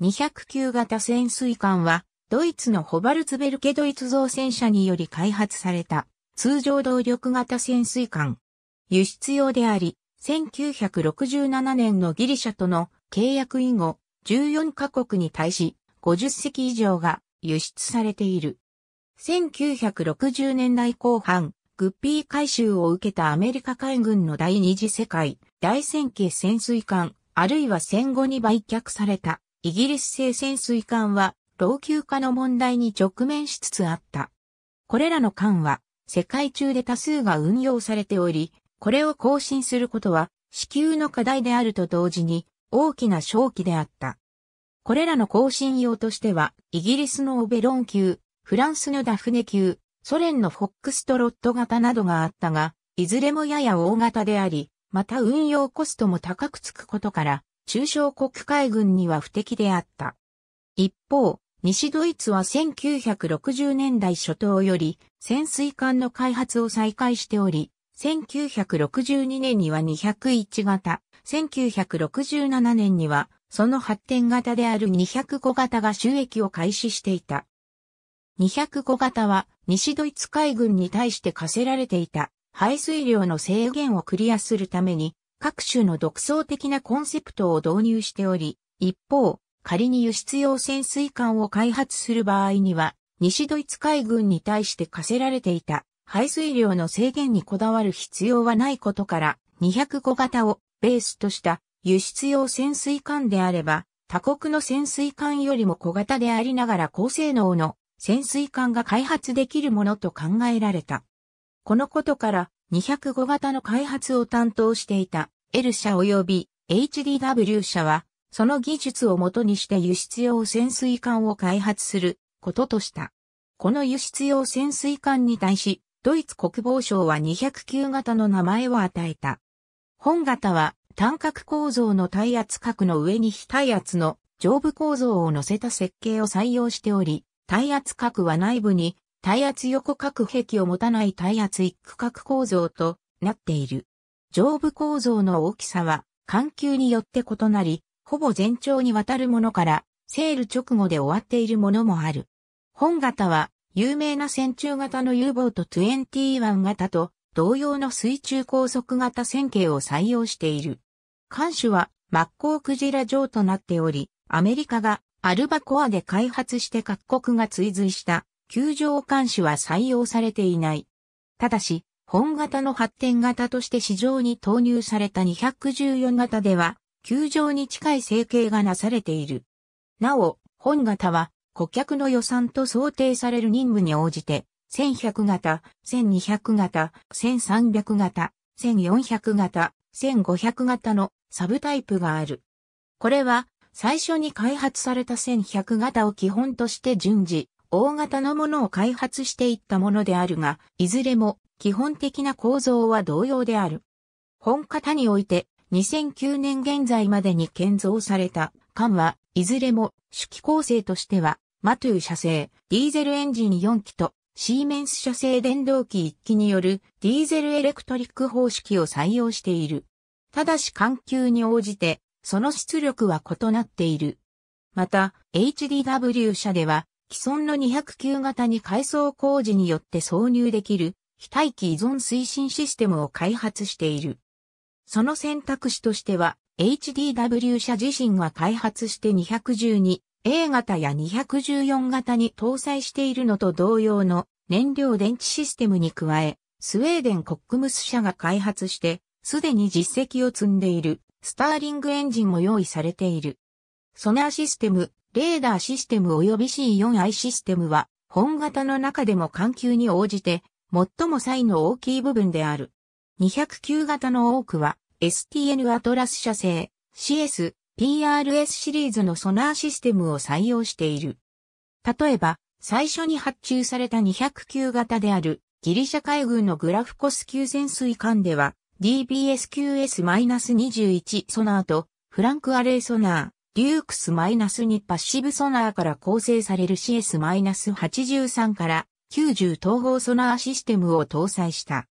209型潜水艦は、ドイツのホバルツベルケドイツ造船社により開発された通常動力型潜水艦。輸出用であり、1967年のギリシャとの契約以後、14カ国に対し50隻以上が輸出されている。1960年代後半、グッピー回収を受けたアメリカ海軍の第二次世界大戦系潜水艦、あるいは戦後に売却されたイギリス製潜水艦は老朽化の問題に直面しつつあった。これらの艦は世界中で多数が運用されており、これを更新することは至急の課題であると同時に大きな正気であった。これらの更新用としては、イギリスのオベロン級、フランスのダフネ級、ソ連のフォックストロット型などがあったが、いずれもやや大型であり、また運用コストも高くつくことから、中小国海軍には不敵であった。一方、西ドイツは1960年代初頭より潜水艦の開発を再開しており、1962年には201型、1967年にはその発展型である205型が収益を開始していた。205型は西ドイツ海軍に対して課せられていた排水量の制限をクリアするために各種の独創的なコンセプトを導入しており、一方、仮に輸出用潜水艦を開発する場合には、西ドイツ海軍に対して課せられていた排水量の制限にこだわる必要はないことから、205型をベースとした輸出用潜水艦であれば、他国の潜水艦よりも小型でありながら高性能の潜水艦が開発できるものと考えられた。このことから205型の開発を担当していた L 社及び HDW 社は、その技術をもとにして輸出用潜水艦を開発することとした。この輸出用潜水艦に対し、ドイツ国防省は209型の名前を与えた。本型は単核構造の耐圧核の上に非耐圧の上部構造を乗せた設計を採用しており、耐圧核は内部に耐圧横隔壁を持たない耐圧一区画構造となっている。上部構造の大きさは環球によって異なり、ほぼ全長にわたるものから、セール直後で終わっているものもある。本型は、有名な戦中型の U ボート21型と同様の水中高速型線形を採用している。艦首はマッコウクジラ状となっており、アメリカがアルバコアで開発して各国が追随した球場監視は採用されていない。ただし、本型の発展型として市場に投入された214型では、球場に近い整形がなされている。なお、本型は、顧客の予算と想定される任務に応じて、1100型、1200型、1300型、1400型、1500型のサブタイプがある。これは、最初に開発された1100型を基本として順次、大型のものを開発していったものであるが、いずれも基本的な構造は同様である。本型において2009年現在までに建造された艦はいずれも主機構成としてはマトゥー社製ディーゼルエンジン4機とシーメンス社製電動機1機によるディーゼルエレクトリック方式を採用している。ただし環境に応じてその出力は異なっている。また HDW 社では既存の209型に改装工事によって挿入できる非待機依存推進システムを開発している。その選択肢としては、HDW 社自身が開発して 212A 型や214型に搭載しているのと同様の燃料電池システムに加え、スウェーデンコックムス社が開発して、すでに実績を積んでいるスターリングエンジンも用意されている。ソナーシステムレーダーシステム及び C4i システムは、本型の中でも環球に応じて、最も差異の大きい部分である。209型の多くは、STN アトラス社製、CS、PRS シリーズのソナーシステムを採用している。例えば、最初に発注された209型であるギリシャ海軍のグラフコス級潜水艦では DBSQS-21 ソナーとフランクアレイソナー、デュークス -2 パッシブソナーから構成される CS-83 から90統合ソナーシステムを搭載した。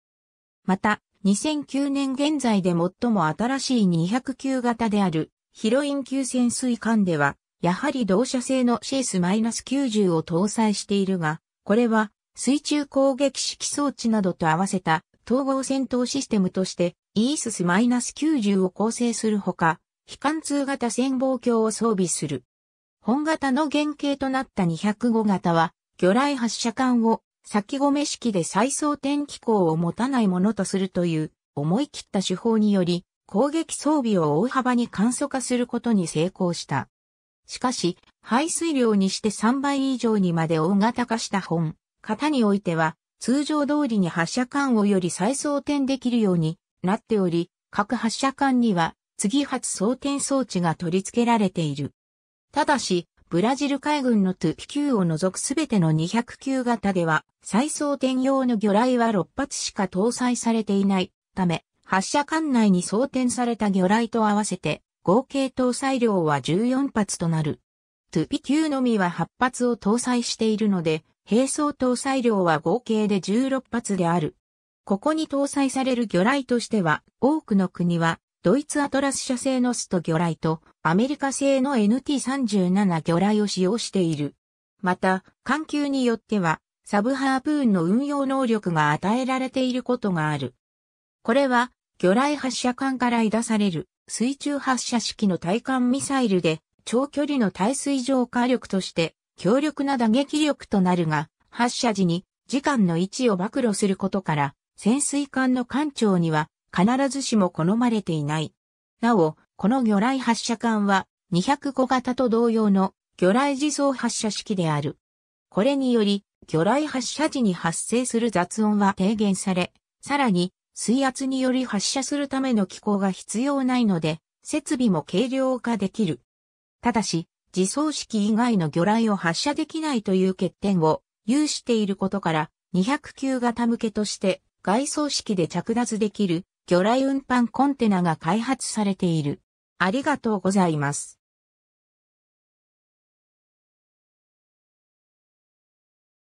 また、2009年現在で最も新しい209型であるヒロイン級潜水艦では、やはり同社製の CS-90 を搭載しているが、これは水中攻撃式装置などと合わせた統合戦闘システムとして ESIS-90 を構成するほか、非貫通型潜望鏡を装備する。本型の原型となった205型は、魚雷発射管を先込め式で再装填機構を持たないものとするという思い切った手法により攻撃装備を大幅に簡素化することに成功した。しかし、排水量にして3倍以上にまで大型化した本、型においては、通常通りに発射管をより再装填できるようになっており、各発射管には次発装填装置が取り付けられている。ただし、ブラジル海軍のトゥピ級を除くすべての209型では、再装填用の魚雷は6発しか搭載されていないため、発射管内に装填された魚雷と合わせて、合計搭載量は14発となる。トゥピ級のみは8発を搭載しているので、並走搭載量は合計で16発である。ここに搭載される魚雷としては、多くの国はドイツアトラス社製のスト魚雷とアメリカ製の NT37 魚雷を使用している。また、環境によっては、サブハープーンの運用能力が与えられていることがある。これは、魚雷発射管から出される水中発射式の対艦ミサイルで、長距離の耐水上火力として、強力な打撃力となるが、発射時に時間の位置を暴露することから、潜水艦の艦長には必ずしも好まれていない。なお、この魚雷発射管は205型と同様の魚雷自走発射式である。これにより、魚雷発射時に発生する雑音は低減され、さらに水圧により発射するための機構が必要ないので、設備も軽量化できる。ただし、自走式以外の魚雷を発射できないという欠点を有していることから、209型向けとして外装式で着脱できる魚雷運搬コンテナが開発されている。ありがとうございます。